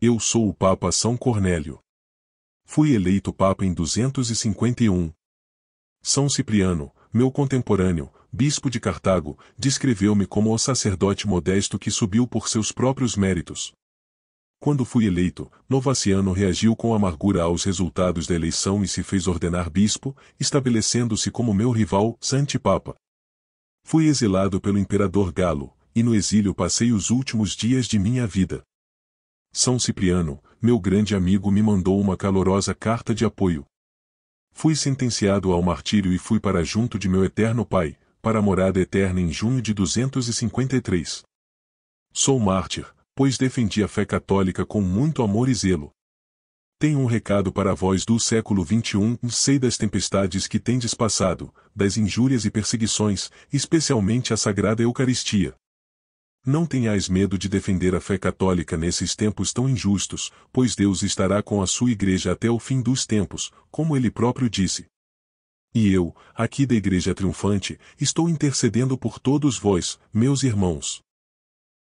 Eu sou o Papa São Cornélio. Fui eleito Papa em 251. São Cipriano, meu contemporâneo, bispo de Cartago, descreveu-me como o sacerdote modesto que subiu por seus próprios méritos. Quando fui eleito, Novaciano reagiu com amargura aos resultados da eleição e se fez ordenar bispo, estabelecendo-se como meu rival, Santi Papa. Fui exilado pelo imperador Galo, e no exílio passei os últimos dias de minha vida. São Cipriano, meu grande amigo me mandou uma calorosa carta de apoio. Fui sentenciado ao martírio e fui para junto de meu eterno Pai, para a morada eterna em junho de 253. Sou mártir, pois defendi a fé católica com muito amor e zelo. Tenho um recado para vós do século XXI, sei das tempestades que tendes passado, das injúrias e perseguições, especialmente a Sagrada Eucaristia. Não tenhais medo de defender a fé católica nesses tempos tão injustos, pois Deus estará com a sua igreja até o fim dos tempos, como ele próprio disse. E eu, aqui da Igreja Triunfante, estou intercedendo por todos vós, meus irmãos.